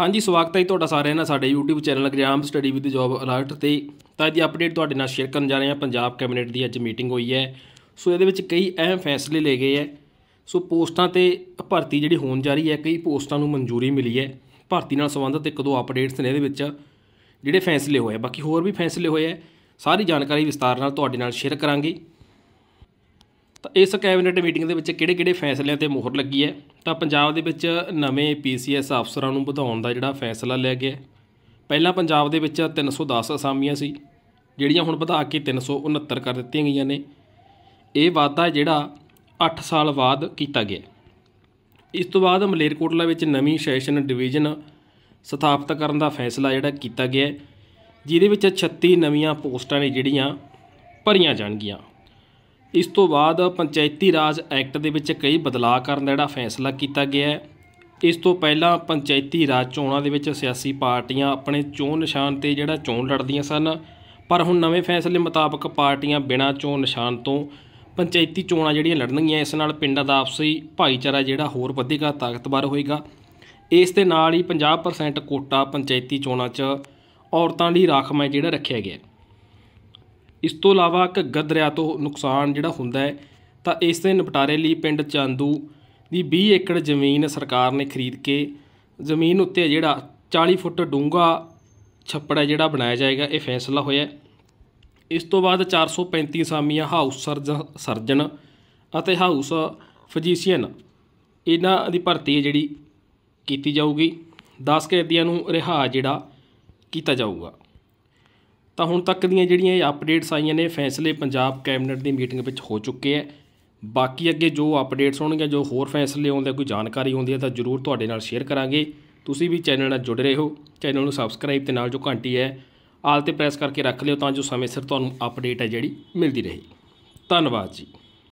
ਹਾਂਜੀ ਸਵਾਗਤ ਹੈ ਤੁਹਾਡਾ ਸਾਰਿਆਂ ਦਾ ਸਾਡੇ YouTube channel exam study with job alert ਤੇ ਤਾਂ ਇਹਦੀ ਅਪਡੇਟ ਤੁਹਾਡੇ ਨਾਲ ਸ਼ੇਅਰ ਕਰਨ ਜਾ ਰਹੇ ਹਾਂ ਪੰਜਾਬ ਕੈਬਨਿਟ ਦੀ ਅੱਜ ਮੀਟਿੰਗ ਹੋਈ ਹੈ ਸੋ ਇਹਦੇ ਵਿੱਚ ਕਈ ਅਹਿਮ ਫੈਸਲੇ ਲਏ ਗਏ ਹੈ ਸੋ ਪੋਸਟਾਂ ਤੇ ਭਰਤੀ ਜਿਹੜੀ ਹੋਣ ਜਾ ਰਹੀ ਹੈ ਕਈ ਪੋਸਟਾਂ ਨੂੰ ਮਨਜ਼ੂਰੀ ਮਿਲੀ ਹੈ ਭਰਤੀ ਨਾਲ ਸੰਬੰਧਿਤ ਇੱਕ ਦੋ ਅਪਡੇਟਸ ਨੇ ਇਹਦੇ ਵਿੱਚ ਜਿਹੜੇ ਫੈਸਲੇ ਹੋਏ ਬਾਕੀ ਹੋਰ ਵੀ ਫੈਸਲੇ ਹੋਏ ਹੈ ਸਾਰੀ ਜਾਣਕਾਰੀ ਵਿਸਤਾਰ ਨਾਲ ਤੁਹਾਡੇ ਨਾਲ ਸ਼ੇਅਰ ਕਰਾਂਗੇ ਤਾਂ ਇਸ ਕੈਬਨਿਟ ਮੀਟਿੰਗ ਦੇ ਵਿੱਚ ਕਿਹੜੇ-ਕਿਹੜੇ ਫੈਸਲਿਆਂ ਤੇ ਮੋਹਰ ਲੱਗੀ ਹੈ ਤਾਂ ਪੰਜਾਬ ਦੇ ਵਿੱਚ ਨਵੇਂ ਪੀਸੀਐਸ ਅਫਸਰਾਂ ਨੂੰ ਵਧਾਉਣ ਦਾ ਜਿਹੜਾ ਫੈਸਲਾ ਲਿਆ ਗਿਆ ਪਹਿਲਾਂ ਪੰਜਾਬ ਦੇ ਵਿੱਚ 310 ਅਸਾਮੀਆਂ ਸੀ ਜਿਹੜੀਆਂ ਹੁਣ ਵਧਾ ਕੇ 369 ਕਰ ਦਿੱਤੀਆਂ ਗਈਆਂ ਨੇ ਇਹ ਵਾਅਦਾ ਜਿਹੜਾ 8 ਸਾਲ ਬਾਅਦ ਕੀਤਾ ਗਿਆ ਇਸ ਤੋਂ ਬਾਅਦ ਮਲੇਰਕੋਟਲਾ ਵਿੱਚ ਨਵੀਂ ਸੈਸ਼ਨ ਡਿਵੀਜ਼ਨ ਸਥਾਪਿਤ ਕਰਨ ਦਾ ਫੈਸਲਾ ਜਿਹੜਾ ਕੀਤਾ ਗਿਆ ਜਿਹਦੇ ਵਿੱਚ 36 ਨਵੀਆਂ ਪੋਸਟਾਂ ਨੇ ਜਿਹੜੀਆਂ ਭਰੀਆਂ ਜਾਣਗੀਆਂ ਇਸ ਤੋਂ ਬਾਅਦ ਪੰਚਾਇਤੀ ਰਾਜ ਐਕਟ ਦੇ ਵਿੱਚ ਕਈ ਬਦਲਾਅ ਕਰਨ ਦਾ ਜਿਹੜਾ ਫੈਸਲਾ ਕੀਤਾ ਗਿਆ ਹੈ ਇਸ ਤੋਂ ਪਹਿਲਾਂ ਪੰਚਾਇਤੀ ਰਾਜ ਚੋਣਾਂ ਦੇ ਵਿੱਚ ਸਿਆਸੀ ਪਾਰਟੀਆਂ ਆਪਣੇ ਚੋਣ ਨਿਸ਼ਾਨ ਤੇ ਜਿਹੜਾ ਚੋਣ ਲੜਦੀਆਂ ਸਨ ਪਰ ਹੁਣ ਨਵੇਂ ਫੈਸਲੇ ਮੁਤਾਬਕ ਪਾਰਟੀਆਂ ਬਿਨਾਂ ਚੋਣ ਨਿਸ਼ਾਨ ਤੋਂ ਪੰਚਾਇਤੀ ਚੋਣਾਂ ਜਿਹੜੀਆਂ ਲੜਨਗੀਆਂ ਇਸ ਨਾਲ ਪਿੰਡਾਂ ਦਾ ਆਪਸੀ ਭਾਈਚਾਰਾ ਜਿਹੜਾ ਹੋਰ ਵਧੇਗਾ ਤਾਕਤਵਰ ਹੋਏਗਾ ਇਸ ਦੇ ਨਾਲ ਹੀ 50% ਕੋਟਾ ਪੰਚਾਇਤੀ ਚੋਣਾਂ 'ਚ ਔਰਤਾਂ ਲਈ ਰਾਖਵਾਂ ਜਿਹੜਾ ਰੱਖਿਆ ਗਿਆ ਇਸ ਤੋਂ ਇਲਾਵਾ ਘੱਗਰ ਦਰਿਆ ਤੋਂ ਨੁਕਸਾਨ ਜਿਹੜਾ ਹੁੰਦਾ ਹੈ ਤਾਂ ਇਸ ਦੇ ਨਿਪਟਾਰੇ ਲਈ ਪਿੰਡ ਚਾਂਦੂ ਦੀ 20 ਏਕੜ ਜ਼ਮੀਨ ਸਰਕਾਰ ਨੇ ਖਰੀਦ ਕੇ ਜ਼ਮੀਨ ਉੱਤੇ ਜਿਹੜਾ 40 ਫੁੱਟ ਡੂੰਘਾ ਛੱਪੜਾ ਜਿਹੜਾ ਬਣਾਇਆ ਜਾਏਗਾ ਇਹ ਫੈਸਲਾ ਹੋਇਆ ਇਸ ਤੋਂ ਬਾਅਦ 435 ਸਾਮੀਆਂ ਹਾਊਸ ਸਰਜਨ ਅਤੇ ਹਾਊਸ ਫਿਜ਼ੀਸ਼ੀਅਨ ਇਹਨਾਂ ਦੀ ਭਰਤੀ ਜਿਹੜੀ ਕੀਤੀ ਜਾਊਗੀ 10 ਕੈਦੀਆਂ ਨੂੰ ਰਿਹਾ ਜਿਹੜਾ ਕੀਤਾ ਜਾਊਗਾ ਤਾਂ ਹੁਣ ਤੱਕ ਦੀਆਂ ਜਿਹੜੀਆਂ ਇਹ ਅਪਡੇਟਸ ਆਈਆਂ ਨੇ ਫੈਸਲੇ ਪੰਜਾਬ ਕੈਬਨਿਟ ਦੀ ਮੀਟਿੰਗ ਵਿੱਚ ਹੋ ਚੁੱਕੇ ਆ ਬਾਕੀ ਅੱਗੇ ਜੋ ਅਪਡੇਟਸ ਹੋਣਗੀਆਂ ਜੋ ਹੋਰ ਫੈਸਲੇ ਆਉਂਦੇ ਕੋਈ ਜਾਣਕਾਰੀ ਹੁੰਦੀ ਹੈ ਤਾਂ ਜ਼ਰੂਰ ਤੁਹਾਡੇ ਨਾਲ ਸ਼ੇਅਰ ਕਰਾਂਗੇ ਤੁਸੀਂ ਵੀ ਚੈਨਲ ਨਾਲ ਜੁੜ ਰਹੇ ਹੋ ਚੈਨਲ ਨੂੰ ਸਬਸਕ੍ਰਾਈਬ ਤੇ ਨਾਲ ਜੋ ਘੰਟੀ ਹੈ ਆਲ ਤੇ ਪ੍ਰੈਸ ਕਰਕੇ ਰੱਖ ਲਿਓ ਤਾਂ ਜੋ ਸਮੇਂ ਸਿਰ ਤੁਹਾਨੂੰ ਅਪਡੇਟ ਹੈ ਜਿਹੜੀ ਮਿਲਦੀ ਰਹੇ ਧੰਨਵਾਦ ਜੀ